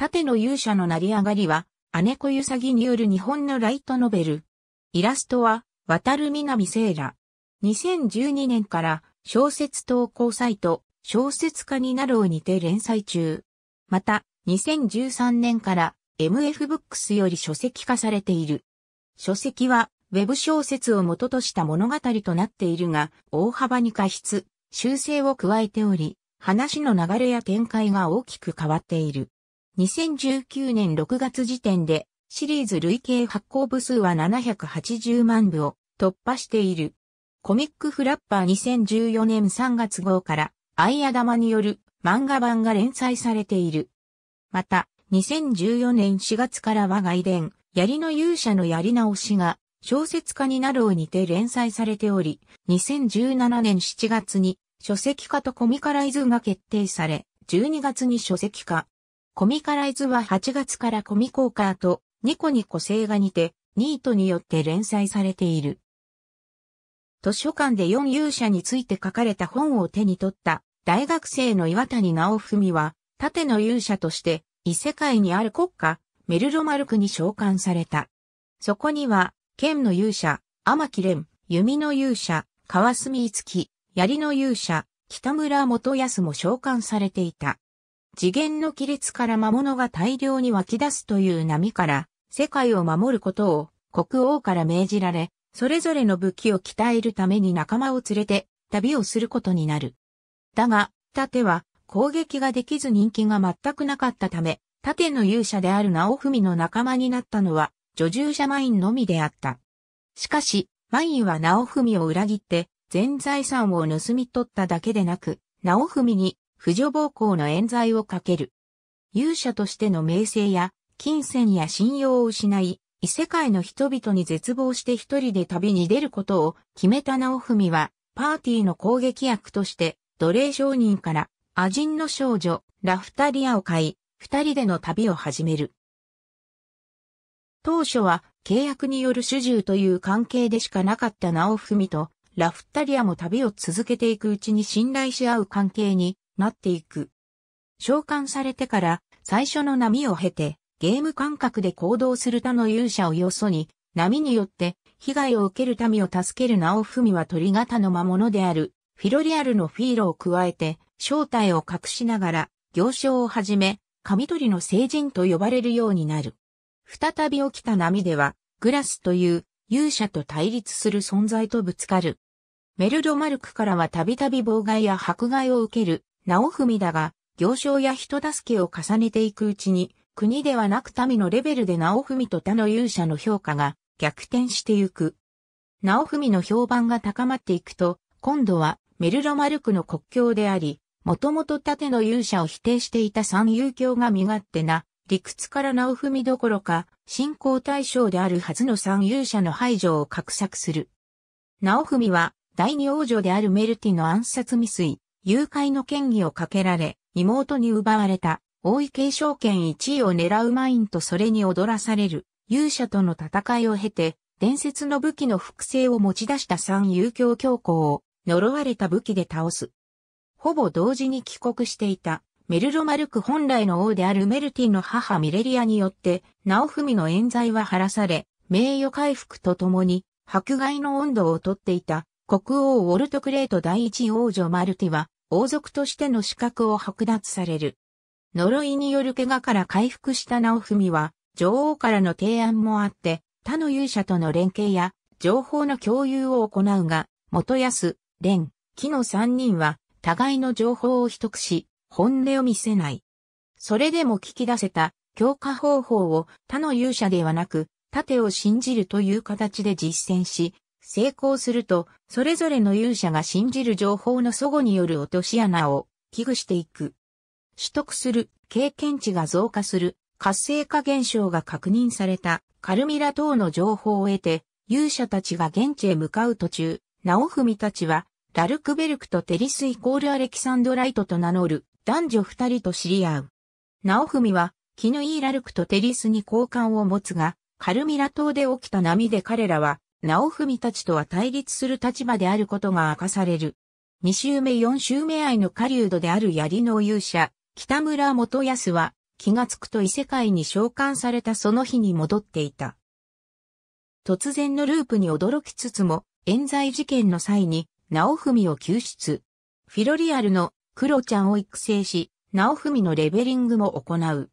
盾の勇者の成り上がりは、姉子ゆさぎによる日本のライトノベル。イラストは、渡る南聖羅。2012年から小説投稿サイト、小説家になろうにて連載中。また、2013年から MF ブックスより書籍化されている。書籍は、ウェブ小説を元とした物語となっているが、大幅に過失、修正を加えており、話の流れや展開が大きく変わっている。2019年6月時点でシリーズ累計発行部数は780万部を突破している。コミックフラッパー2014年3月号からアイアダマによる漫画版が連載されている。また、2014年4月から我が遺伝、槍の勇者のやり直しが小説家になろうにて連載されており、2017年7月に書籍化とコミカライズが決定され、12月に書籍化、コミカライズは8月からコミコーカーとニコニコ星画にてニートによって連載されている。図書館で四勇者について書かれた本を手に取った大学生の岩谷直文は盾の勇者として異世界にある国家メルロマルクに召喚された。そこには剣の勇者、天木蓮、弓の勇者、川澄月、槍の勇者、北村元康も召喚されていた。次元の亀裂から魔物が大量に湧き出すという波から、世界を守ることを国王から命じられ、それぞれの武器を鍛えるために仲間を連れて旅をすることになる。だが、盾は攻撃ができず人気が全くなかったため、盾の勇者である直文の仲間になったのは、女従者マインのみであった。しかし、マインは直文を裏切って、全財産を盗み取っただけでなく、直文に婦女暴行の冤罪をかける。勇者としての名声や、金銭や信用を失い、異世界の人々に絶望して一人で旅に出ることを決めた直文は、パーティーの攻撃役として、奴隷商人から、アジンの少女、ラフタリアを買い、二人での旅を始める。当初は、契約による主従という関係でしかなかった直文と、ラフタリアも旅を続けていくうちに信頼し合う関係になっていく。召喚されてから最初の波を経てゲーム感覚で行動する他の勇者をよそに波によって被害を受ける民を助けるお、ふみは鳥型の魔物であるフィロリアルのフィーロを加えて正体を隠しながら行商をはじめ神鳥の聖人と呼ばれるようになる。再び起きた波ではグラスという勇者と対立する存在とぶつかる。メルドマルクからはたびたび妨害や迫害を受ける直文だが、行商や人助けを重ねていくうちに、国ではなく民のレベルで直文と他の勇者の評価が逆転してゆく。直文の評判が高まっていくと、今度はメルロマルクの国境であり、もともと盾の勇者を否定していた三遊教が身勝手な、理屈から直文どころか、信仰対象であるはずの三勇者の排除を画策する。直文は、第二王女であるメルティの暗殺未遂、誘拐の嫌疑をかけられ、妹に奪われた、王位継承権1位を狙うマインとそれに踊らされる、勇者との戦いを経て、伝説の武器の複製を持ち出した三遊教教皇を、呪われた武器で倒す。ほぼ同時に帰国していた、メルロマルク本来の王であるメルティの母ミレリアによって、ナオフミの冤罪は晴らされ、名誉回復とともに、迫害の温度をとっていた国王ウォルトクレート第一王女マルティは、王族としての資格を剥奪される。呪いによる怪我から回復したナオフミは、女王からの提案もあって、他の勇者との連携や、情報の共有を行うが、元安、蓮、木の三人は、互いの情報を秘匿し、本音を見せない。それでも聞き出せた、強化方法を他の勇者ではなく、盾を信じるという形で実践し、成功すると、それぞれの勇者が信じる情報の祖語による落とし穴を危惧していく。取得する、経験値が増加する、活性化現象が確認された、カルミラ等の情報を得て、勇者たちが現地へ向かう途中、ナオフミたちは、ラルクベルクとテリスイコールアレキサンドライトと名乗る男女二人と知り合う。ナオフミは、キヌイーラルクとテリスに交換を持つが、カルミラ島で起きた波で彼らは直文たちとは対立する立場であることが明かされる。二周目四周目愛の狩人である槍の勇者、北村元康は、気がつくと異世界に召喚されたその日に戻っていた。突然のループに驚きつつも、冤罪事件の際に、直文を救出。フィロリアルのクロちゃんを育成し、直文のレベリングも行う。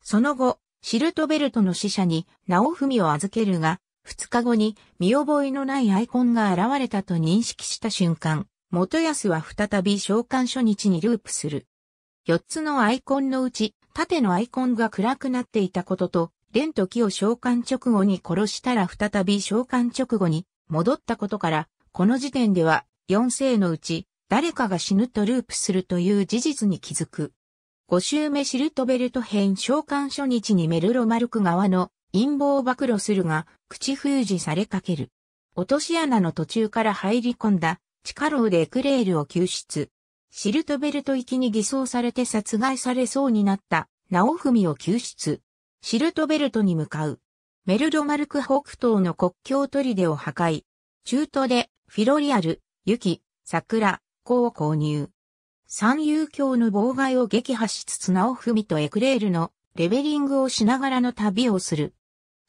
その後、シルトベルトの死者に直文を預けるが、2日後に見覚えのないアイコンが現れたと認識した瞬間、元康は再び召喚初日にループする。4つのアイコンのうち、縦のアイコンが暗くなっていたことと、蓮と木を召喚直後に殺したら再び召喚直後に戻ったことから、この時点では4世のうち誰かが死ぬとループするという事実に気づく。5周目シルトベルト編召喚初日にメルロマルク側の陰謀を暴露するが、口封じされかける。落とし穴の途中から入り込んだ、地下牢でエクレールを救出。シルトベルト行きに偽装されて殺害されそうになった、ナオフミを救出。シルトベルトに向かう。メルドマルク北東の国境砦を破壊。中途で、フィロリアル、雪、桜、子を購入。三遊峡の妨害を撃破しつつナオフミとエクレールのレベリングをしながらの旅をする。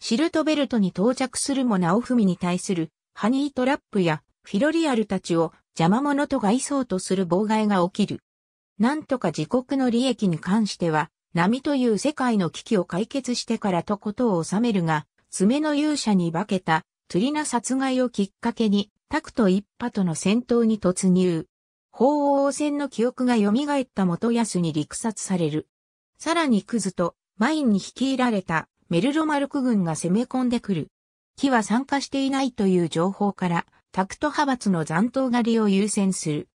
シルトベルトに到着するもフミに対するハニートラップやフィロリアルたちを邪魔者と外そうとする妨害が起きる。なんとか自国の利益に関しては、波という世界の危機を解決してからとことを収めるが、爪の勇者に化けたトゥリナ殺害をきっかけに、タクト一派との戦闘に突入。法王戦の記憶が蘇った元康に陸殺される。さらにクズとマインに率いられたメルロマルク軍が攻め込んでくる。木は参加していないという情報から、タクト派閥の残党狩りを優先する。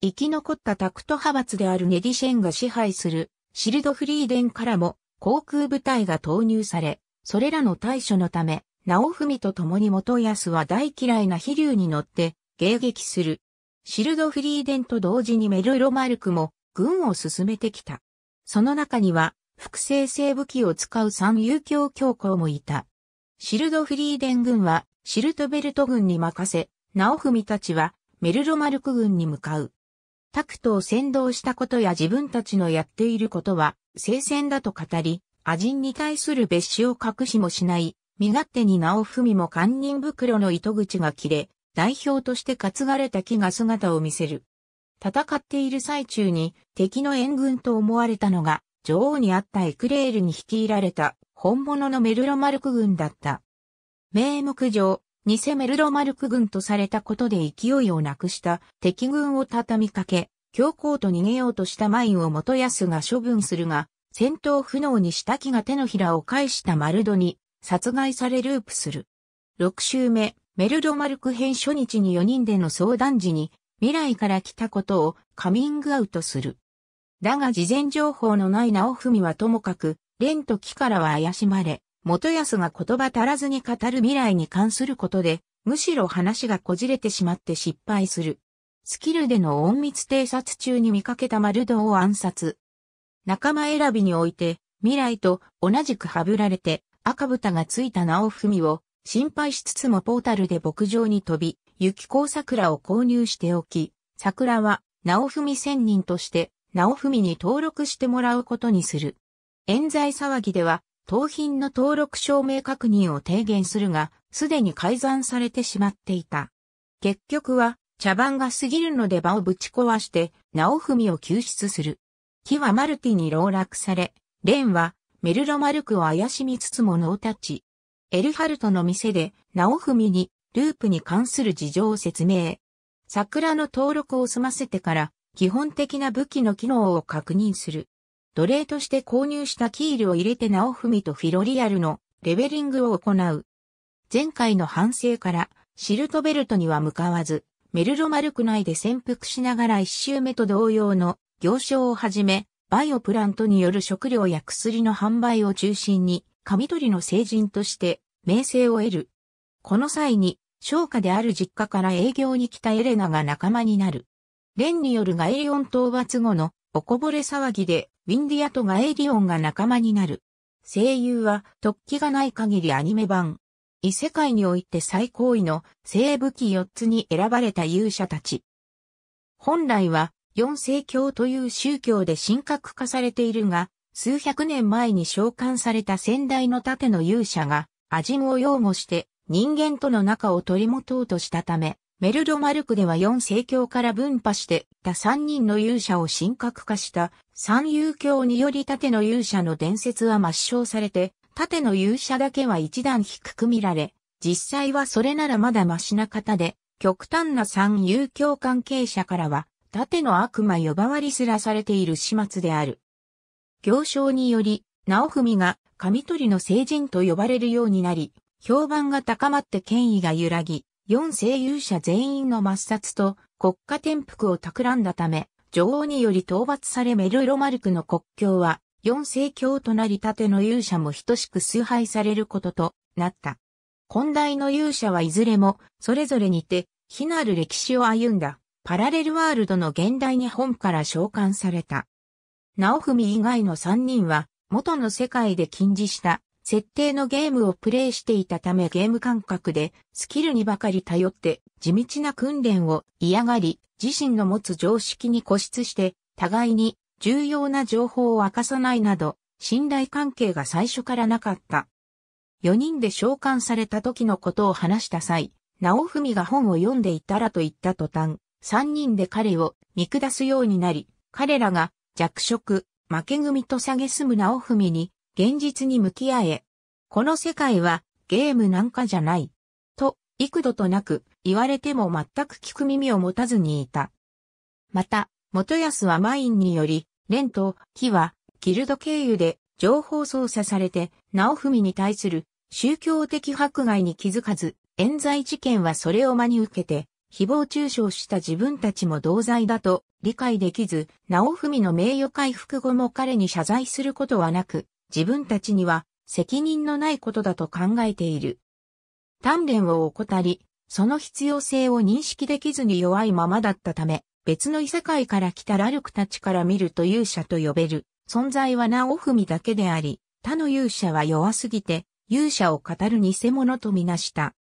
生き残ったタクト派閥であるネディシェンが支配するシルドフリーデンからも航空部隊が投入され、それらの対処のため、ナオフミと共に元安は大嫌いな飛竜に乗って迎撃する。シルドフリーデンと同時にメルロマルクも軍を進めてきた。その中には複製性武器を使う三遊教教皇もいた。シルドフリーデン軍はシルトベルト軍に任せ、直文たちはメルロマルク軍に向かう。タクトを先導したことや自分たちのやっていることは聖戦だと語り、アジンに対する別紙を隠しもしない、身勝手に直文も堪忍袋の糸口が切れ、代表として担がれた木が姿を見せる。戦っている最中に敵の援軍と思われたのが女王にあったエクレールに率いられた本物のメルロマルク軍だった。名目上、偽メルロマルク軍とされたことで勢いをなくした敵軍を畳みかけ、強行と逃げようとしたマインを元安が処分するが、戦闘不能にした木が手のひらを返したマルドに殺害されループする。6週目、メルロマルク編初日に4人での相談時に未来から来たことをカミングアウトする。だが事前情報のない直文はともかく、蓮と木からは怪しまれ、元康が言葉足らずに語る未来に関することで、むしろ話がこじれてしまって失敗する。スキルでの隠密偵察中に見かけた丸道を暗殺。仲間選びにおいて、未来と同じくはぶられて赤豚がついた直文を心配しつつもポータルで牧場に飛び、雪光桜を購入しておき、桜は直文仙人として直文に登録してもらうことにする。冤罪騒ぎでは、盗品の登録証明確認を提言するが、すでに改ざんされてしまっていた。結局は、茶番が過ぎるので場をぶち壊して、直文を救出する。木はマルティに籠絡され、レンは、メルロマルクを怪しみつつもノータッチ。エルハルトの店で、直文に、ループに関する事情を説明。桜の登録を済ませてから、基本的な武器の機能を確認する。奴隷として購入したキールを入れてナオフミとフィロリアルのレベリングを行う。前回の反省からシルトベルトには向かわず、メルロマルク内で潜伏しながら一周目と同様の行商をはじめ、バイオプラントによる食料や薬の販売を中心に、神取の成人として名声を得る。この際に、商家である実家から営業に来たエレナが仲間になる。レンによるガエリオン討伐後のおこぼれ騒ぎでウィンディアとガエリオンが仲間になる。声優は突起がない限りアニメ版。異世界において最高位の聖武器4つに選ばれた勇者たち。本来は四聖教という宗教で神格化されているが、数百年前に召喚された先代の盾の勇者が、アジムを擁護して人間との仲を取り持とうとしたため、メルドマルクでは4聖教から分派してた3人の勇者を神格化した三遊教により盾の勇者の伝説は抹消されて、盾の勇者だけは一段低く見られ、実際はそれならまだマシな方で、極端な三遊教関係者からは、盾の悪魔呼ばわりすらされている始末である。行商により、直文が神鳥の聖人と呼ばれるようになり、評判が高まって権威が揺らぎ、四世勇者全員の抹殺と国家転覆を企んだため、女王により討伐されメルロマルクの国境は、四世教となりたての勇者も等しく崇拝されることとなった。本題の勇者はいずれも、それぞれにて、非なる歴史を歩んだ、パラレルワールドの現代日本から召喚された。直文以外の三人は、元の世界で禁じした設定のゲームをプレイしていたためゲーム感覚でスキルにばかり頼って地道な訓練を嫌がり自身の持つ常識に固執して互いに重要な情報を明かさないなど信頼関係が最初からなかった。4人で召喚された時のことを話した際、直文が本を読んでいたらと言った途端、3人で彼を見下すようになり、彼らが弱色、負け組と下げすむ直文に現実に向き合え。この世界はゲームなんかじゃない。と、幾度となく言われても全く聞く耳を持たずにいた。また、元康はマインにより、レンとキはギルド経由で情報操作されて、直文に対する宗教的迫害に気づかず、冤罪事件はそれを真に受けて、誹謗中傷した自分たちも同罪だと理解できず、直文の名誉回復後も彼に謝罪することはなく、自分たちには責任のないことだと考えている。鍛錬を怠り、その必要性を認識できずに弱いままだったため、別の異世界から来たラルクたちから見ると勇者と呼べる存在はなおふみだけであり、他の勇者は弱すぎて勇者を語る偽物とみなした。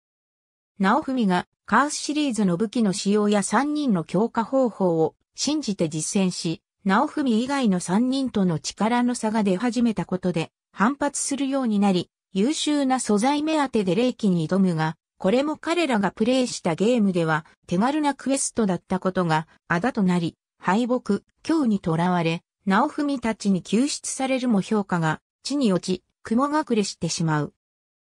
なおふみがカースシリーズの武器の使用や3人の強化方法を信じて実践し、直文以外の三人との力の差が出始めたことで、反発するようになり、優秀な素材目当てで霊気に挑むが、これも彼らがプレイしたゲームでは手軽なクエストだったことがあだとなり、敗北、今日に囚われ、直文たちに救出されるも評価が、地に落ち、雲隠れしてしまう。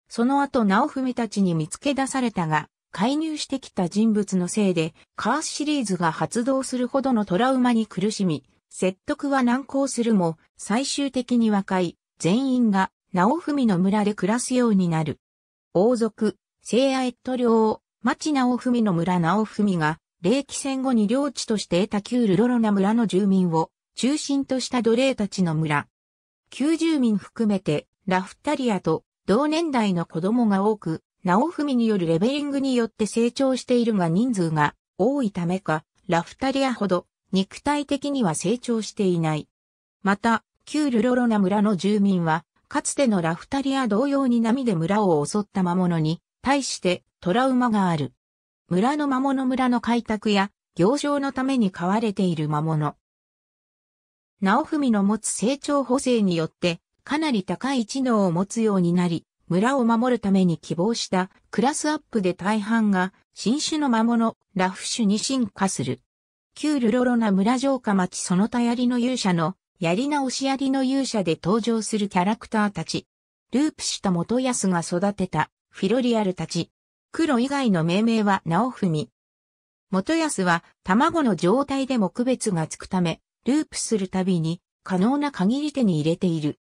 その後直文たちに見つけ出されたが、介入してきた人物のせいで、カースシリーズが発動するほどのトラウマに苦しみ、説得は難航するも、最終的に和解、全員が、直文の村で暮らすようになる。王族、聖愛と領ナ町直文の村直文が、霊気戦後に領地として得た旧ルロロナ村の住民を、中心とした奴隷たちの村。旧住民含めて、ラフタリアと、同年代の子供が多く、直文によるレベリングによって成長しているが人数が多いためか、ラフタリアほど肉体的には成長していない。また、旧ルロロナ村の住民は、かつてのラフタリア同様に波で村を襲った魔物に、対してトラウマがある。村の魔物村の開拓や、行商のために飼われている魔物。直文の持つ成長補正によって、かなり高い知能を持つようになり、村を守るために希望したクラスアップで大半が新種の魔物、ラフ種に進化する。旧ルロロナ村城下町その他槍の勇者の、槍直し槍の勇者で登場するキャラクターたち。ループした元康が育てた、フィロリアルたち。黒以外の命名は直文。元康は、卵の状態でも区別がつくため、ループするたびに、可能な限り手に入れている。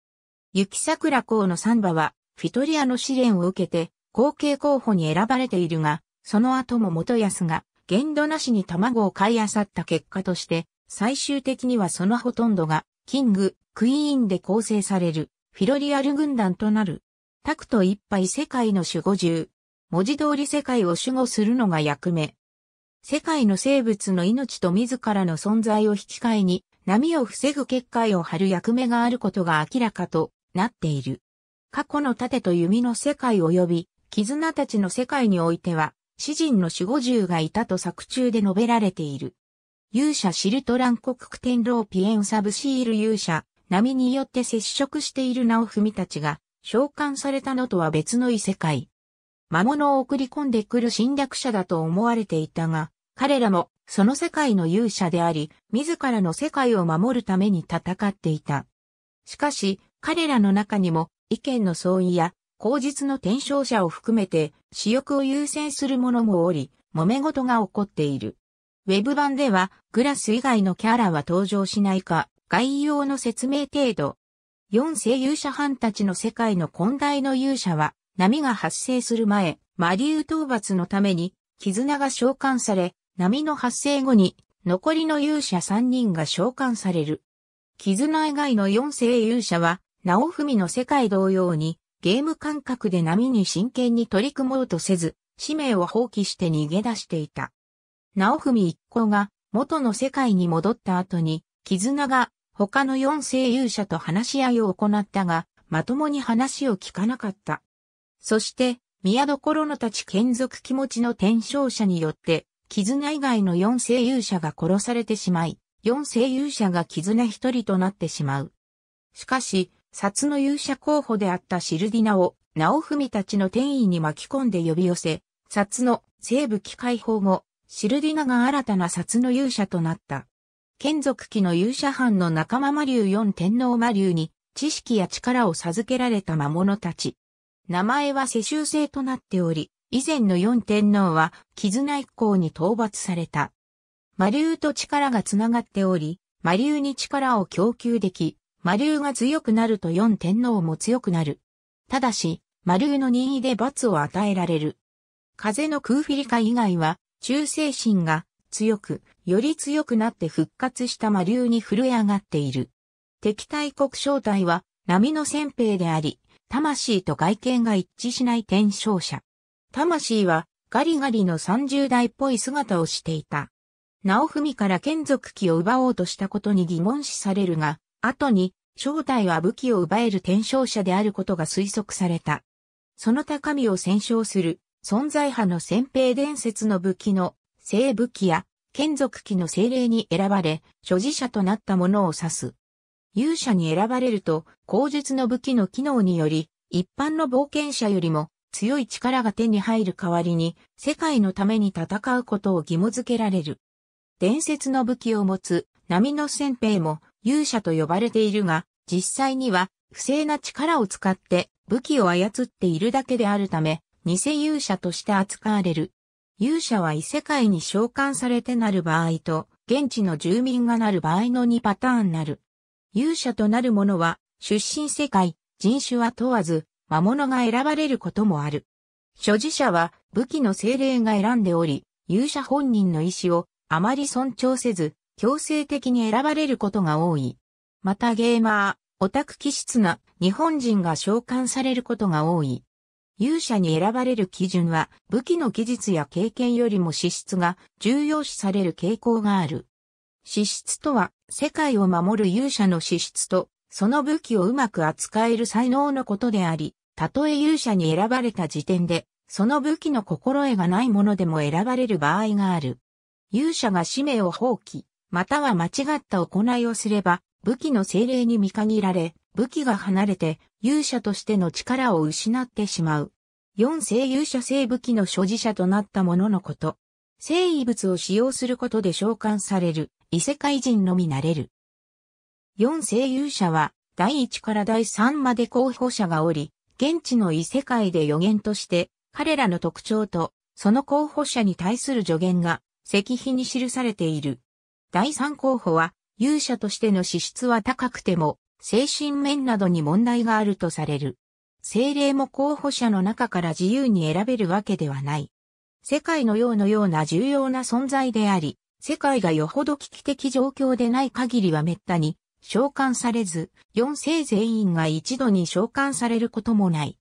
雪桜公のサンバは、フィトリアの試練を受けて、後継候補に選ばれているが、その後も元康が、限度なしに卵を買い漁った結果として、最終的にはそのほとんどが、キング、クイーンで構成される、フィロリアル軍団となる。タクト一杯世界の守護獣。文字通り世界を守護するのが役目。世界の生物の命と自らの存在を引き換えに、波を防ぐ結界を張る役目があることが明らかとなっている。過去の盾と弓の世界及び、絆たちの世界においては、詩人の守護獣がいたと作中で述べられている。勇者シルトラン国クテンローピエンサブシール勇者、波によって接触しているナオフミたちが、召喚されたのとは別の異世界。魔物を送り込んでくる侵略者だと思われていたが、彼らもその世界の勇者であり、自らの世界を守るために戦っていた。しかし、彼らの中にも意見の相違や口実の転生者を含めて、私欲を優先する者もおり、揉め事が起こっている。ウェブ版では、グラス以外のキャラは登場しないか、概要の説明程度。四世勇者班たちの世界の根大の勇者は、波が発生する前、魔竜討伐のために、絆が召喚され、波の発生後に、残りの勇者三人が召喚される。絆以外の四世勇者は、直文の世界同様に、ゲーム感覚で波に真剣に取り組もうとせず、使命を放棄して逃げ出していた。直文一行が元の世界に戻った後に、絆が他の四声優者と話し合いを行ったが、まともに話を聞かなかった。そして、宮所のたち眷属気持ちの転生者によって、絆以外の四声優者が殺されてしまい、四声優者が絆一人となってしまう。しかし、札の勇者候補であったシルディナを、直文たちの転移に巻き込んで呼び寄せ、札の西部機解放後、シルディナが新たな札の勇者となった。剣族期の勇者藩の仲間魔竜四天皇魔竜に、知識や力を授けられた魔物たち。名前は世襲制となっており、以前の四天皇は、絆一行に討伐された。魔竜と力が繋がっており、魔竜に力を供給でき、魔竜が強くなると四天皇も強くなる。ただし、魔竜の任意で罰を与えられる。風の空フィリカ以外は、忠誠心が強く、より強くなって復活した魔竜に震え上がっている。敵対国正体は波の先兵であり、魂と外見が一致しない転生者。魂はガリガリの三十代っぽい姿をしていた。直文から剣族機を奪おうとしたことに疑問視されるが、後に、正体は武器を奪える転生者であることが推測された。その高みを戦勝する、存在派の先兵伝説の武器の、聖武器や、剣族機の精霊に選ばれ、所持者となったものを指す。勇者に選ばれると、口述の武器の機能により、一般の冒険者よりも強い力が手に入る代わりに、世界のために戦うことを義務付けられる。伝説の武器を持つ、波の先兵も、勇者と呼ばれているが、実際には不正な力を使って武器を操っているだけであるため、偽勇者として扱われる。勇者は異世界に召喚されてなる場合と、現地の住民がなる場合の2パターンなる。勇者となる者は、出身世界、人種は問わず、魔物が選ばれることもある。所持者は武器の精霊が選んでおり、勇者本人の意思をあまり尊重せず、強制的に選ばれることが多い。またゲーマー、オタク気質な日本人が召喚されることが多い。勇者に選ばれる基準は武器の技術や経験よりも資質が重要視される傾向がある。資質とは世界を守る勇者の資質とその武器をうまく扱える才能のことであり、たとえ勇者に選ばれた時点でその武器の心得がないものでも選ばれる場合がある。勇者が使命を放棄、または間違った行いをすれば、武器の精霊に見限られ、武器が離れて勇者としての力を失ってしまう。四聖勇者聖武器の所持者となった者のこと。聖遺物を使用することで召喚される、異世界人のみなれる。四聖勇者は、第一から第三まで候補者がおり、現地の異世界で予言として、彼らの特徴と、その候補者に対する助言が、石碑に記されている。第三候補は、勇者としての資質は高くても、精神面などに問題があるとされる。精霊も候補者の中から自由に選べるわけではない。世界のようのような重要な存在であり、世界がよほど危機的状況でない限りは滅多に召喚されず、4世全員が一度に召喚されることもない。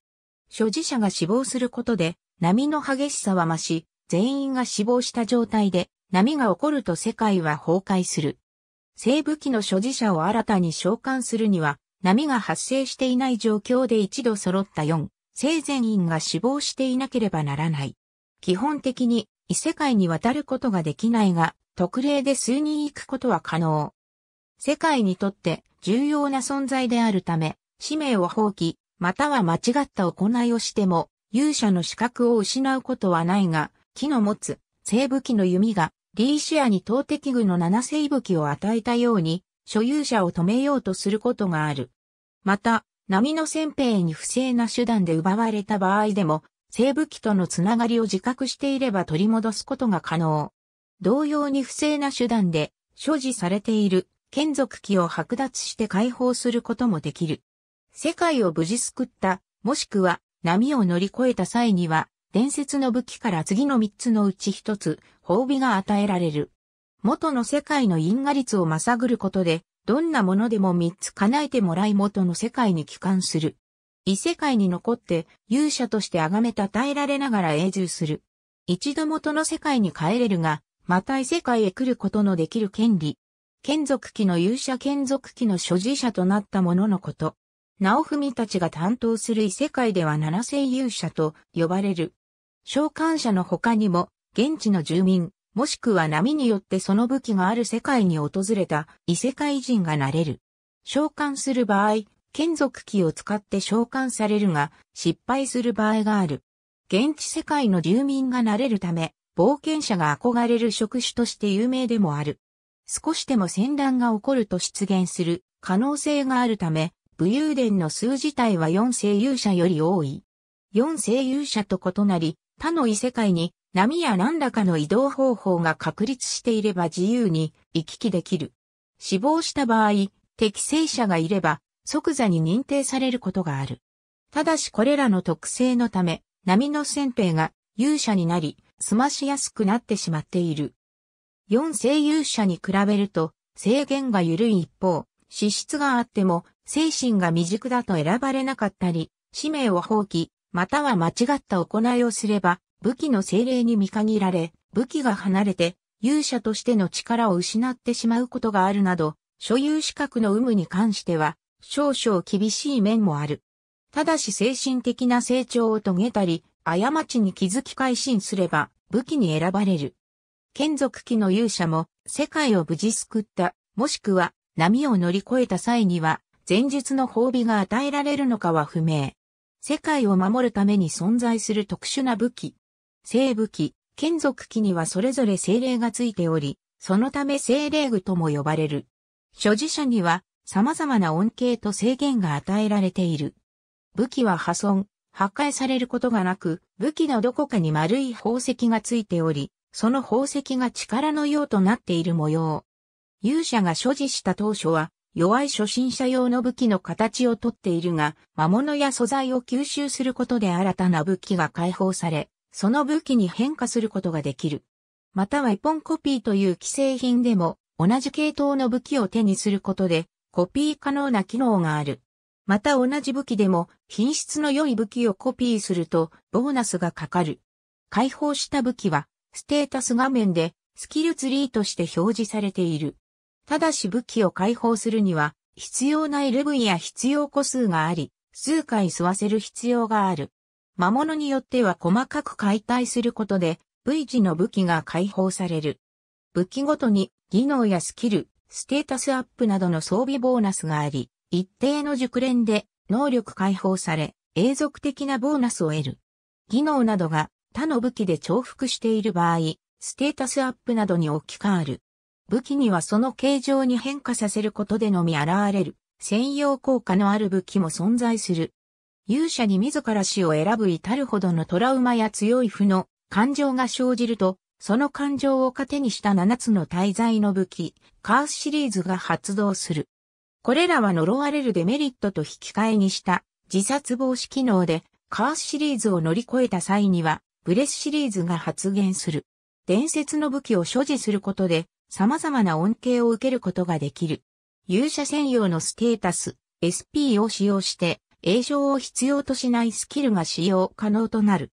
所持者が死亡することで、波の激しさは増し、全員が死亡した状態で波が起こると世界は崩壊する。西武記の所持者を新たに召喚するには、波が発生していない状況で一度揃った4、生前員が死亡していなければならない。基本的に異世界に渡ることができないが、特例で数人行くことは可能。世界にとって重要な存在であるため、使命を放棄、または間違った行いをしても、勇者の資格を失うことはないが、木の持つ、西武機の弓がリーシアに投擲具の七武器を与えたように、所有者を止めようとすることがある。また、波の先兵に不正な手段で奪われた場合でも、生武機とのつながりを自覚していれば取り戻すことが可能。同様に不正な手段で所持されている剣属機を剥奪して解放することもできる。世界を無事救った、もしくは波を乗り越えた際には伝説の武器から次の3つのうち1つ、褒美が与えられる。元の世界の因果率をまさぐることで、どんなものでも3つ叶えてもらい元の世界に帰還する。異世界に残って勇者として崇めたたえられながら永住する。一度元の世界に帰れるが、また異世界へ来ることのできる権利。剣族機の勇者剣族機の所持者となった者のこと。直文たちが担当する異世界では七世勇者と呼ばれる。召喚者の他にも、現地の住民、もしくは波によってその武器がある世界に訪れた異世界人がなれる。召喚する場合、剣属機を使って召喚されるが、失敗する場合がある。現地世界の住民がなれるため、冒険者が憧れる職種として有名でもある。少しでも戦乱が起こると出現する可能性があるため、武勇伝の数自体は四声勇者より多い。四声勇者と異なり、他の異世界に波や何らかの移動方法が確立していれば自由に行き来できる。死亡した場合、適正者がいれば即座に認定されることがある。ただしこれらの特性のため、波の先兵が勇者になり、済ましやすくなってしまっている。四性勇者に比べると制限が緩い一方、資質があっても精神が未熟だと選ばれなかったり、使命を放棄、または間違った行いをすれば、武器の精霊に見限られ、武器が離れて、勇者としての力を失ってしまうことがあるなど、所有資格の有無に関しては、少々厳しい面もある。ただし精神的な成長を遂げたり、過ちに気づき改心すれば、武器に選ばれる。剣族期の勇者も、世界を無事救った、もしくは、波を乗り越えた際には、前述の褒美が与えられるのかは不明。世界を守るために存在する特殊な武器。聖武器、剣属器にはそれぞれ精霊がついており、そのため精霊具とも呼ばれる。所持者には様々な恩恵と制限が与えられている。武器は破損、破壊されることがなく、武器のどこかに丸い宝石がついており、その宝石が力のようとなっている模様。勇者が所持した当初は、弱い初心者用の武器の形をとっているが、魔物や素材を吸収することで新たな武器が解放され、その武器に変化することができる。または一本コピーという既製品でも、同じ系統の武器を手にすることで、コピー可能な機能がある。また同じ武器でも、品質の良い武器をコピーすると、ボーナスがかかる。解放した武器は、ステータス画面で、スキルツリーとして表示されている。ただし武器を解放するには、必要な LV や必要個数があり、数回吸わせる必要がある。魔物によっては細かく解体することで、V 字の武器が解放される。武器ごとに、技能やスキル、ステータスアップなどの装備ボーナスがあり、一定の熟練で、能力解放され、永続的なボーナスを得る。技能などが他の武器で重複している場合、ステータスアップなどに置き換わる。武器にはその形状に変化させることでのみ現れる、専用効果のある武器も存在する。勇者に自ら死を選ぶ至るほどのトラウマや強い負の感情が生じると、その感情を糧にした7つの滞在の武器、カースシリーズが発動する。これらは呪われるデメリットと引き換えにした自殺防止機能で、カースシリーズを乗り越えた際には、ブレスシリーズが発現する。伝説の武器を所持することで、様々な恩恵を受けることができる。勇者専用のステータス、SP を使用して、栄称を必要としないスキルが使用可能となる。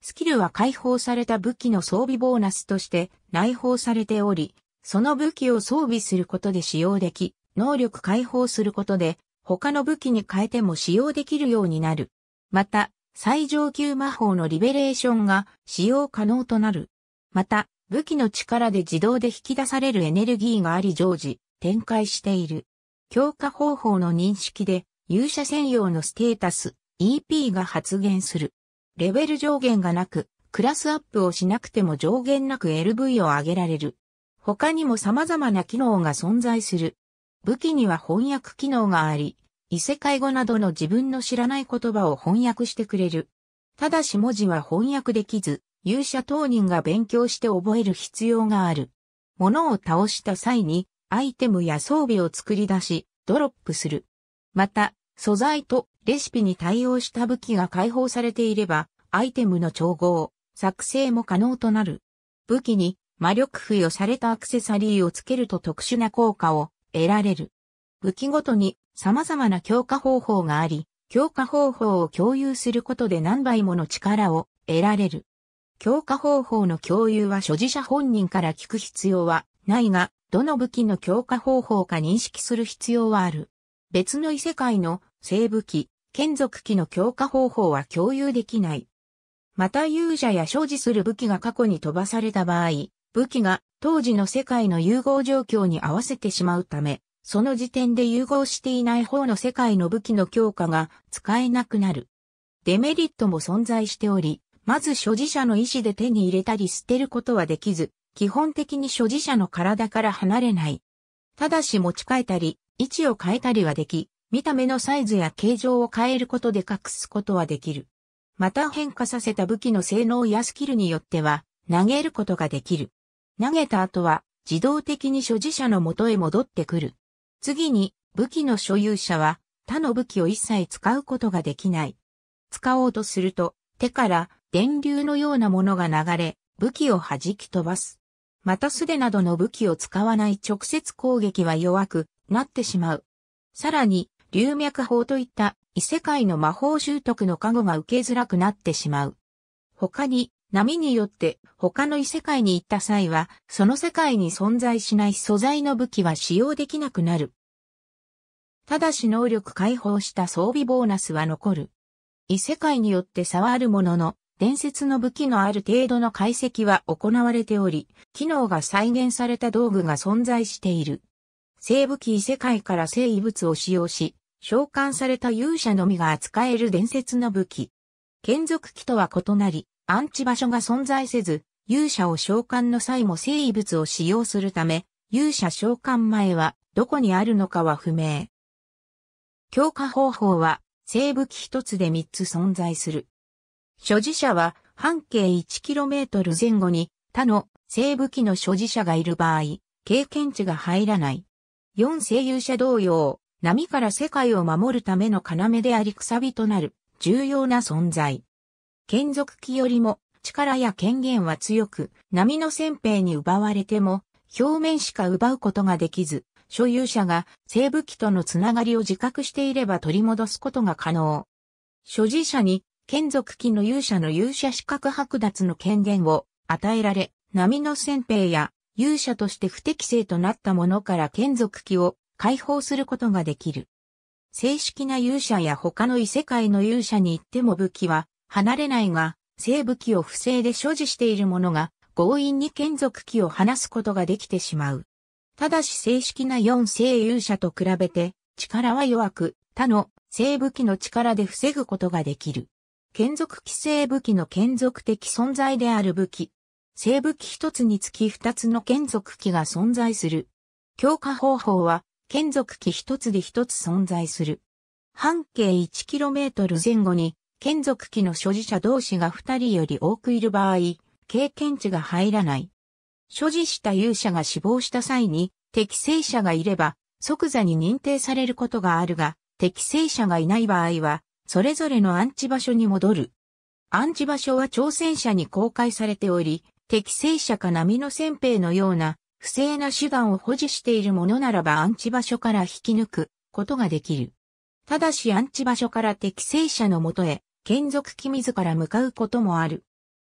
スキルは解放された武器の装備ボーナスとして内包されており、その武器を装備することで使用でき、能力解放することで他の武器に変えても使用できるようになる。また、最上級魔法のリベレーションが使用可能となる。また、武器の力で自動で引き出されるエネルギーがあり常時展開している。強化方法の認識で勇者専用のステータス EP が発現する。レベル上限がなく、クラスアップをしなくても上限なく LV を上げられる。他にも様々な機能が存在する。武器には翻訳機能があり、異世界語などの自分の知らない言葉を翻訳してくれる。ただし文字は翻訳できず、勇者当人が勉強して覚える必要がある。物を倒した際に、アイテムや装備を作り出し、ドロップする。また、素材とレシピに対応した武器が解放されていれば、アイテムの調合、作成も可能となる。武器に魔力付与されたアクセサリーをつけると特殊な効果を得られる。武器ごとに様々な強化方法があり、強化方法を共有することで何倍もの力を得られる。強化方法の共有は所持者本人から聞く必要はないが、どの武器の強化方法か認識する必要はある。別の異世界の生武器、剣属機の強化方法は共有できない。また勇者や所持する武器が過去に飛ばされた場合、武器が当時の世界の融合状況に合わせてしまうため、その時点で融合していない方の世界の武器の強化が使えなくなる。デメリットも存在しており、まず所持者の意思で手に入れたり捨てることはできず、基本的に所持者の体から離れない。ただし持ち替えたり、位置を変えたりはでき、見た目のサイズや形状を変えることで隠すことはできる。また変化させた武器の性能やスキルによっては、投げることができる。投げた後は、自動的に所持者の元へ戻ってくる。次に、武器の所有者は、他の武器を一切使うことができない。使おうとすると、手から電流のようなものが流れ、武器を弾き飛ばす。また素手などの武器を使わない直接攻撃は弱くなってしまう。さらに、流脈砲といった異世界の魔法習得の加護が受けづらくなってしまう。他に、波によって他の異世界に行った際は、その世界に存在しない素材の武器は使用できなくなる。ただし能力解放した装備ボーナスは残る。異世界によって差はあるものの、伝説の武器のある程度の解析は行われており、機能が再現された道具が存在している。生武器異世界から生異物を使用し、召喚された勇者のみが扱える伝説の武器。剣属機とは異なり、安置場所が存在せず、勇者を召喚の際も生異物を使用するため、勇者召喚前はどこにあるのかは不明。強化方法は、生武器一つで三つ存在する。所持者は半径 1km 前後に他の西武器の所持者がいる場合、経験値が入らない。4声優者同様、波から世界を守るための要でありくさびとなる重要な存在。剣属機よりも力や権限は強く、波の先兵に奪われても、表面しか奪うことができず、所有者が生武器とのつながりを自覚していれば取り戻すことが可能。所持者に剣族機の勇者の勇者資格剥奪の権限を与えられ、波の先兵や勇者として不適正となった者から剣族機を解放することができる。正式な勇者や他の異世界の勇者に行っても武器は離れないが、性武器を不正で所持している者が強引に剣族機を離すことができてしまう。ただし正式な四性勇者と比べて力は弱く、他の性武器の力で防ぐことができる。剣属規制武器の剣属的存在である武器。生武器一つにつき二つの剣属機が存在する。強化方法は、剣属機一つで一つ存在する。半径 1km 前後に、剣属機の所持者同士が二人より多くいる場合、経験値が入らない。所持した勇者が死亡した際に、適正者がいれば、即座に認定されることがあるが、適正者がいない場合は、それぞれの安置場所に戻る。安置場所は挑戦者に公開されており、適正者か波の先兵のような不正な手段を保持しているものならば安置場所から引き抜くことができる。ただし安置場所から適正者のもとへ、剣族機自ら向かうこともある。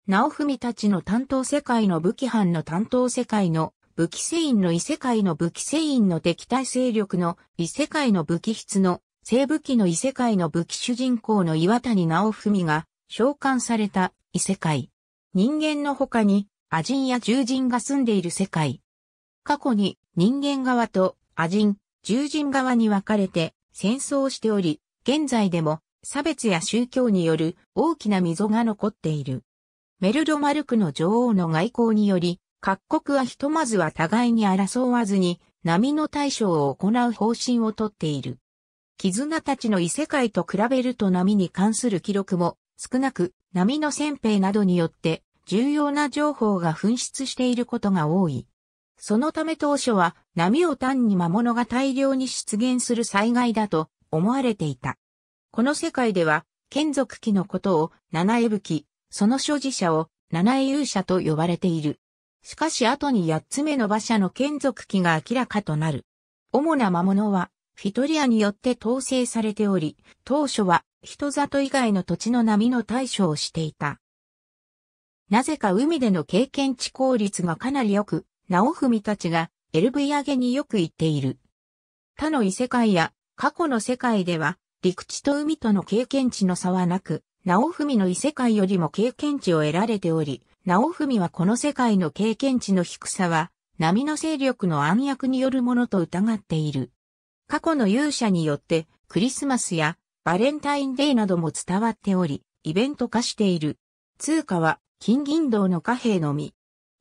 直文たちの担当世界の武器班の担当世界の武器世員の異世界の武器世員の敵対勢力の異世界の武器室の西武器の異世界の武器主人公の岩谷直文が召喚された異世界。人間の他にア人や獣人が住んでいる世界。過去に人間側とア人、獣人側に分かれて戦争しており、現在でも差別や宗教による大きな溝が残っている。メルドマルクの女王の外交により、各国はひとまずは互いに争わずに、波の対処を行う方針をとっている。絆たちの異世界と比べると波に関する記録も少なく波の先兵などによって重要な情報が紛失していることが多い。そのため当初は波を単に魔物が大量に出現する災害だと思われていた。この世界では、剣族機のことを七重武器、その所持者を七重勇者と呼ばれている。しかし後に八つ目の馬車の剣族機が明らかとなる。主な魔物はフィトリアによって統制されており、当初は人里以外の土地の波の対処をしていた。なぜか海での経験値効率がかなり良く、フ文たちがエルブイ上げによく行っている。他の異世界や過去の世界では、陸地と海との経験値の差はなく、フ文の異世界よりも経験値を得られており、フ文はこの世界の経験値の低さは、波の勢力の暗躍によるものと疑っている。過去の勇者によってクリスマスやバレンタインデーなども伝わっており、イベント化している。通貨は金銀銅の貨幣のみ。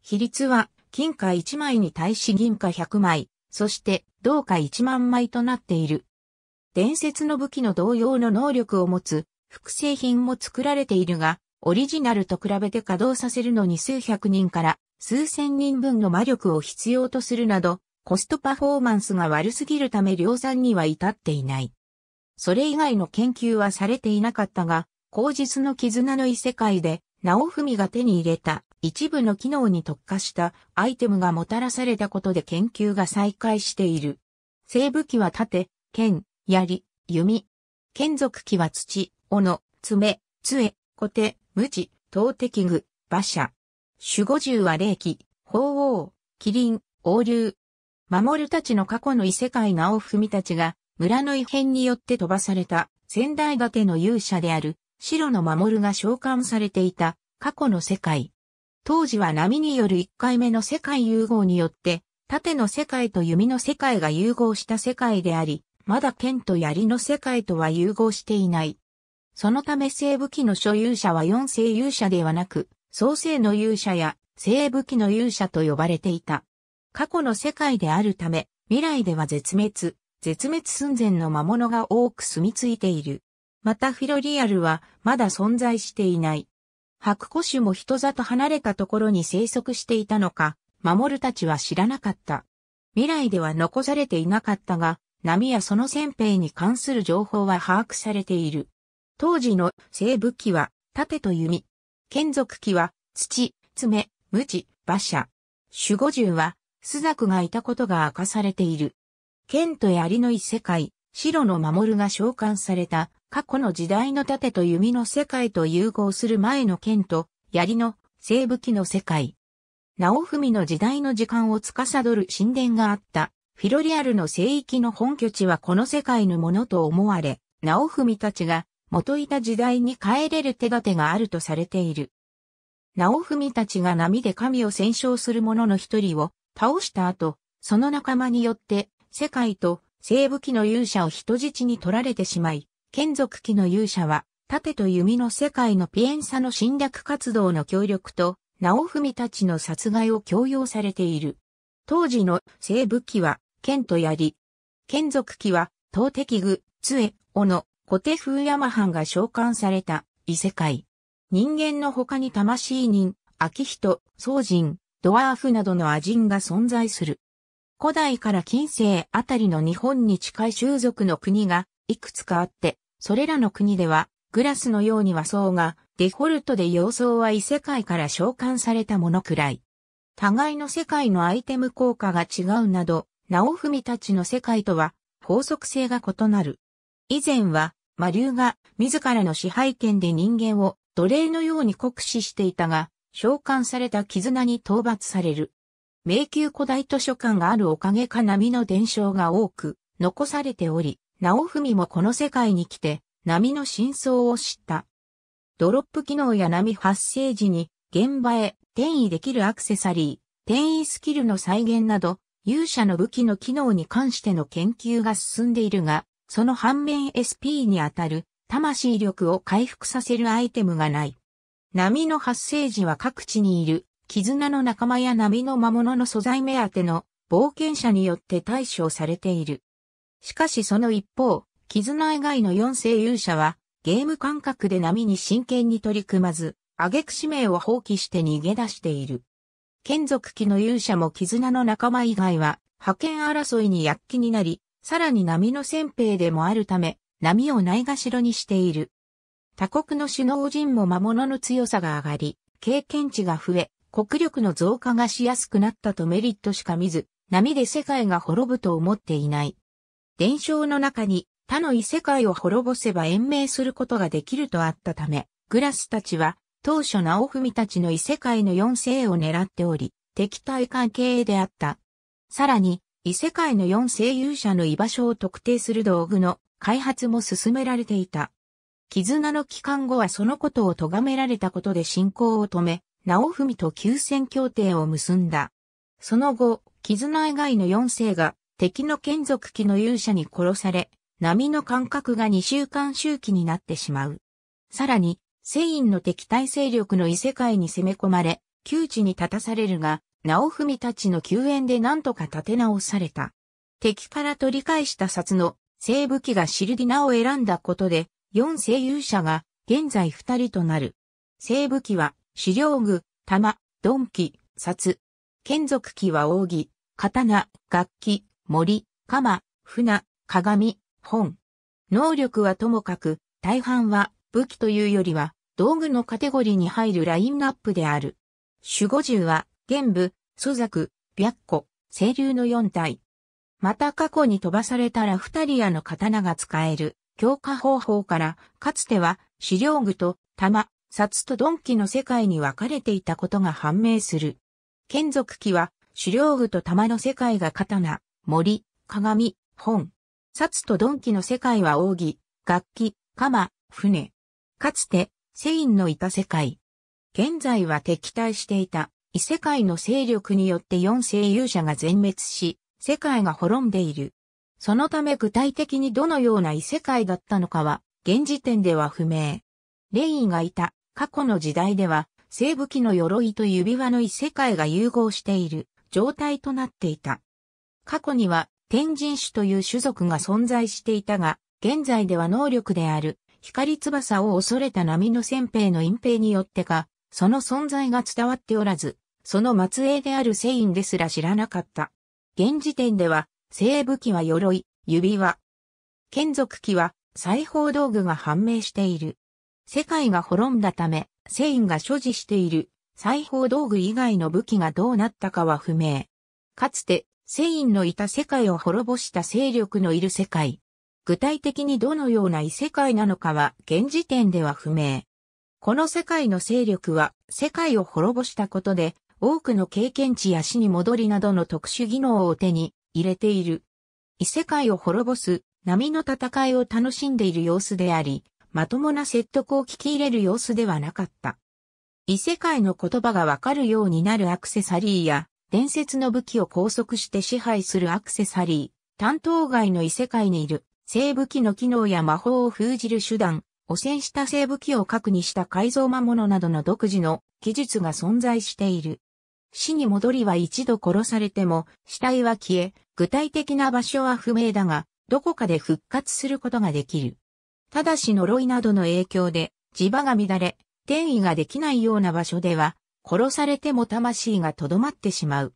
比率は金貨1枚に対し銀貨100枚、そして銅貨1万枚となっている。伝説の武器の同様の能力を持つ複製品も作られているが、オリジナルと比べて稼働させるのに数百人から数千人分の魔力を必要とするなど、コストパフォーマンスが悪すぎるため量産には至っていない。それ以外の研究はされていなかったが、口実の絆の異世界で、直文が手に入れた一部の機能に特化したアイテムがもたらされたことで研究が再開している。西部機は盾、剣、槍、弓。剣族機は土、斧、爪、杖、小手、無知、投擲具、馬車。守護獣は霊気、鳳凰、麒麟、王竜、守るたちの過去の異世界がふみたちが、村の異変によって飛ばされた、仙台崖の勇者である、白の守が召喚されていた、過去の世界。当時は波による一回目の世界融合によって、盾の世界と弓の世界が融合した世界であり、まだ剣と槍の世界とは融合していない。そのため西武器の所有者は四世勇者ではなく、創世の勇者や西武器の勇者と呼ばれていた。過去の世界であるため、未来では絶滅、絶滅寸前の魔物が多く住み着いている。またフィロリアルはまだ存在していない。白古種も人里離れたところに生息していたのか、守るたちは知らなかった。未来では残されていなかったが、波やその先兵に関する情報は把握されている。当時の西物器は盾と弓。剣族器は土、爪、無地、馬車。守護獣はスザクがいたことが明かされている。剣と槍の異世界、白の守が召喚された過去の時代の盾と弓の世界と融合する前の剣と槍の西武器の世界。直文の時代の時間を司る神殿があった。フィロリアルの聖域の本拠地はこの世界のものと思われ、直文たちが元いた時代に帰れる手立てがあるとされている。直文たちが波で神を戦勝する者の一人を倒した後、その仲間によって世界と西武器の勇者を人質に取られてしまい、剣族機の勇者は盾と弓の世界のピエンサの侵略活動の協力と、直文たちの殺害を強要されている。当時の西武器は、剣と槍。剣族機は、投敵具、杖、斧、小手風山藩が召喚された異世界。人間の他に魂人、秋人、宗人、ドワーフなどのアジンが存在する。古代から近世あたりの日本に近い種族の国がいくつかあって、それらの国ではグラスのように和装がデフォルトで様相は異世界から召喚されたものくらい。互いの世界のアイテム効果が違うなど、フ文たちの世界とは法則性が異なる。以前は、魔竜が自らの支配権で人間を奴隷のように酷使していたが、召喚された絆に討伐される。迷宮古代図書館があるおかげか波の伝承が多く残されており、直文もこの世界に来て波の真相を知った。ドロップ機能や波発生時に現場へ転移できるアクセサリー、転移スキルの再現など、勇者の武器の機能に関しての研究が進んでいるが、その反面 SP にあたる魂力を回復させるアイテムがない。波の発生時は各地にいる、絆の仲間や波の魔物の素材目当ての冒険者によって対処されている。しかしその一方、絆以外の4声勇者は、ゲーム感覚で波に真剣に取り組まず、挙句使命を放棄して逃げ出している。剣族機の勇者も絆の仲間以外は、派遣争いに躍起になり、さらに波の先兵でもあるため、波をないがしろにしている。他国の首脳陣も魔物の強さが上がり、経験値が増え、国力の増加がしやすくなったとメリットしか見ず、波で世界が滅ぶと思っていない。伝承の中に他の異世界を滅ぼせば延命することができるとあったため、グラスたちは当初直文たちの異世界の4世を狙っており、敵対関係であった。さらに、異世界の4世勇者の居場所を特定する道具の開発も進められていた。絆の帰還後はそのことを咎められたことで信仰を止め、直文と休戦協定を結んだ。その後、絆以外の四世が敵の眷属機の勇者に殺され、波の間隔が2週間周期になってしまう。さらに、セインの敵対勢力の異世界に攻め込まれ、窮地に立たされるが、直文たちの救援で何とか立て直された。敵から取り返した札の西部機がシルディナを選んだことで、4声優者が現在2人となる。西武器は、資料具、玉、鈍器、札。剣族器は扇、刀、楽器、森、鎌、船、鏡、本。能力はともかく、大半は武器というよりは道具のカテゴリーに入るラインナップである。守護獣は、玄武、蘇作、白虎、清流の4体。また過去に飛ばされたら二人やの刀が使える。強化方法から、かつては資料具と玉、札と鈍器の世界に分かれていたことが判明する。剣属器は、狩猟具と玉の世界が刀、森、鏡、本。札と鈍器の世界は扇、楽器、鎌、船。かつて、セインのいた世界。現在は敵対していた異世界の勢力によって四世勇者が全滅し、世界が滅んでいる。そのため具体的にどのような異世界だったのかは、現時点では不明。レイがいた過去の時代では、西武器の鎧と指輪の異世界が融合している状態となっていた。過去には天神種という種族が存在していたが、現在では能力である光翼を恐れた波の先兵の隠蔽によってか、その存在が伝わっておらず、その末裔であるセインですら知らなかった。現時点では西武器は鎧、指輪。剣族器は裁縫道具が判明している。世界が滅んだため、セインが所持している裁縫道具以外の武器がどうなったかは不明。かつて、セインのいた世界を滅ぼした勢力のいる世界。具体的にどのような異世界なのかは現時点では不明。この世界の勢力は世界を滅ぼしたことで多くの経験値や死に戻りなどの特殊技能を手に入れている。異世界を滅ぼす波の戦いを楽しんでいる様子であり、まともな説得を聞き入れる様子ではなかった。異世界の言葉がわかるようになるアクセサリーや、伝説の武器を拘束して支配するアクセサリー、担当外の異世界にいる、生武器の機能や魔法を封じる手段、汚染した生武器を核にした改造魔物などの独自の技術が存在している。死に戻りは一度殺されても、死体は消え、具体的な場所は不明だが、どこかで復活することができる。ただし呪いなどの影響で、磁場が乱れ、転移ができないような場所では、殺されても魂が留まってしまう。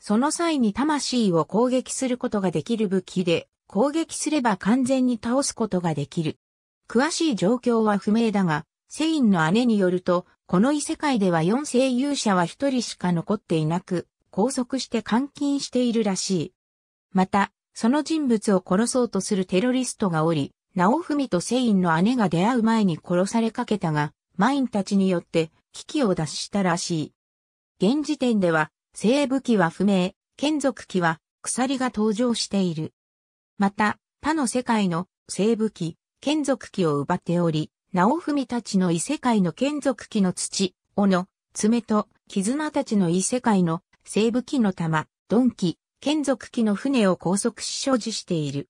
その際に魂を攻撃することができる武器で、攻撃すれば完全に倒すことができる。詳しい状況は不明だが、セインの姉によると、この異世界では4声優者は一人しか残っていなく、拘束して監禁しているらしい。また、その人物を殺そうとするテロリストがおり、ナオフミとセインの姉が出会う前に殺されかけたが、マインたちによって危機を脱したらしい。現時点では、聖武器は不明、剣族器は鎖が登場している。また、他の世界の聖武器、剣族器を奪っており、直文たちの異世界の剣族機の土、斧、爪と、絆たちの異世界の西部機の玉、鈍器、剣族機の船を拘束し所持している。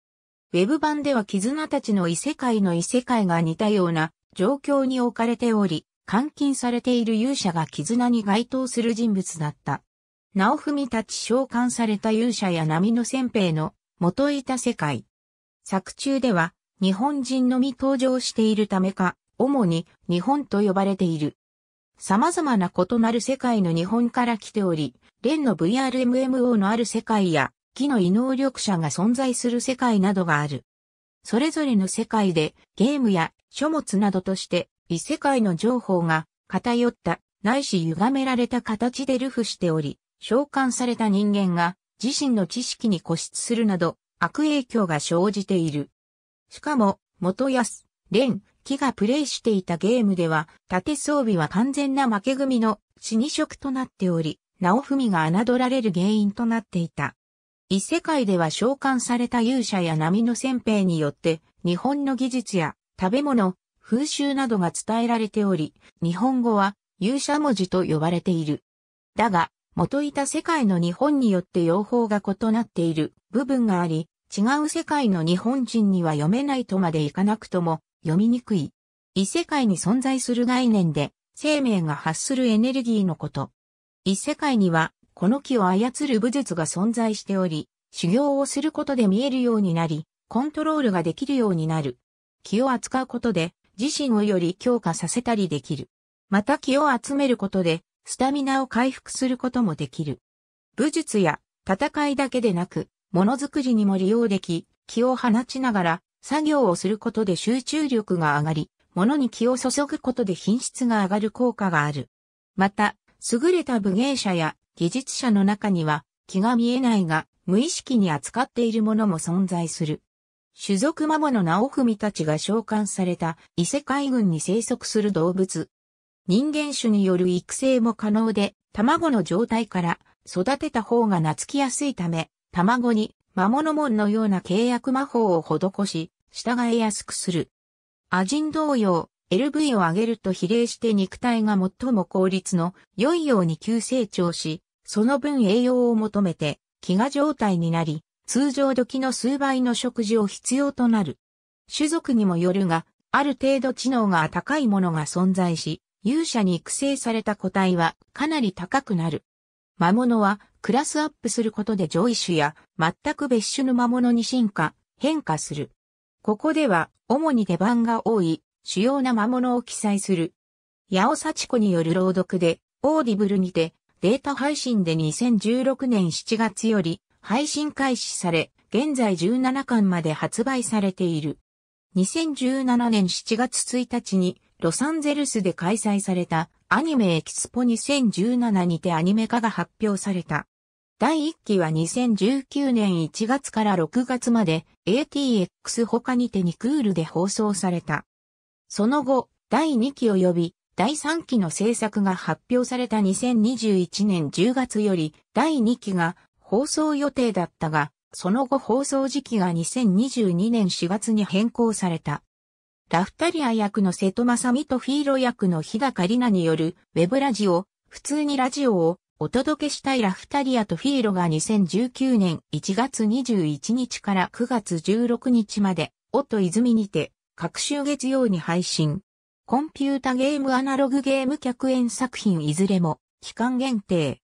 ウェブ版では絆たちの異世界の異世界が似たような状況に置かれており、監禁されている勇者が絆に該当する人物だった。直文たち召喚された勇者や波の先兵の元いた世界。作中では日本人のみ登場しているためか、主に日本と呼ばれている。様々な異なる世界の日本から来ており、連の VRMMO のある世界や、木の異能力者が存在する世界などがある。それぞれの世界でゲームや書物などとして異世界の情報が偏ったないし歪められた形で流布しており、召喚された人間が自身の知識に固執するなど悪影響が生じている。しかも、元安、蓮、木がプレイしていたゲームでは、縦装備は完全な負け組の死に色となっており、直文が侮られる原因となっていた。異世界では召喚された勇者や波の先兵によって、日本の技術や食べ物、風習などが伝えられており、日本語は勇者文字と呼ばれている。だが、元いた世界の日本によって用法が異なっている部分があり、違う世界の日本人には読めないとまでいかなくとも読みにくい。異世界に存在する概念で生命が発するエネルギーのこと。異世界にはこの木を操る武術が存在しており、修行をすることで見えるようになり、コントロールができるようになる。気を扱うことで自身をより強化させたりできる。また気を集めることでスタミナを回復することもできる。武術や戦いだけでなく、ものづくりにも利用でき、気を放ちながら作業をすることで集中力が上がり、物に気を注ぐことで品質が上がる効果がある。また、優れた武芸者や技術者の中には気が見えないが無意識に扱っているものも存在する。種族魔物直文たちが召喚された異世界軍に生息する動物。人間種による育成も可能で、卵の状態から育てた方が懐きやすいため、卵に魔物門のような契約魔法を施し、従えやすくする。アジン同様、LV を上げると比例して肉体が最も効率の良いように急成長し、その分栄養を求めて飢餓状態になり、通常時の数倍の食事を必要となる。種族にもよるが、ある程度知能が高いものが存在し、勇者に育成された個体はかなり高くなる。魔物はクラスアップすることで上位種や全く別種の魔物に進化、変化する。ここでは主に出番が多い主要な魔物を記載する。八尾幸子による朗読でオーディブルにてデータ配信で2016年7月より配信開始され、現在17巻まで発売されている。2017年7月1日にロサンゼルスで開催されたアニメエキスポ2017にてアニメ化が発表された。第1期は2019年1月から6月まで ATX 他にてにクールで放送された。その後、第2期及び第3期の制作が発表された2021年10月より第2期が放送予定だったが、その後放送時期が2022年4月に変更された。ラフタリア役の瀬戸正美とフィーロ役の日高里奈によるウェブラジオ、普通にラジオをお届けしたいラフタリアとフィーロが2019年1月21日から9月16日まで、音泉にて、各週月曜に配信。コンピュータゲームアナログゲーム客演作品いずれも、期間限定。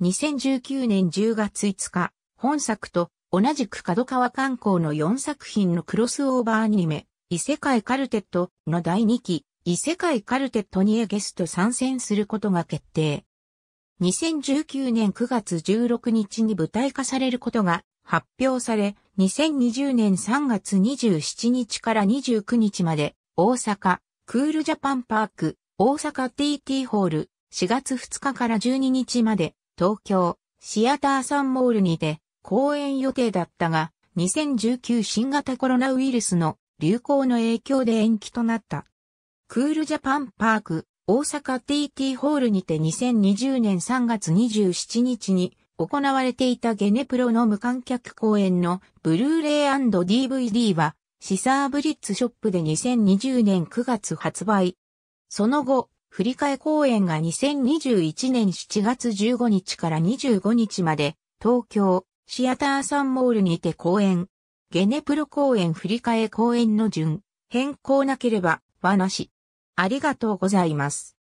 2019年10月5日、本作と同じく角川観光の4作品のクロスオーバーアニメ、異世界カルテットの第2期、異世界カルテットにエゲスト参戦することが決定。2019年9月16日に舞台化されることが発表され、2020年3月27日から29日まで、大阪、クールジャパンパーク、大阪 TT ホール、4月2日から12日まで、東京、シアターサンモールにて、公演予定だったが、2019新型コロナウイルスの流行の影響で延期となった。クールジャパンパーク大阪 TT ホールにて2020年3月27日に行われていたゲネプロの無観客公演のブルーレイ &DVD はシサーブリッツショップで2020年9月発売。その後、振り替え公演が2021年7月15日から25日まで東京シアターサンモールにて公演。ゲネプロ公演振り替え公演の順、変更なければはなし。ありがとうございます。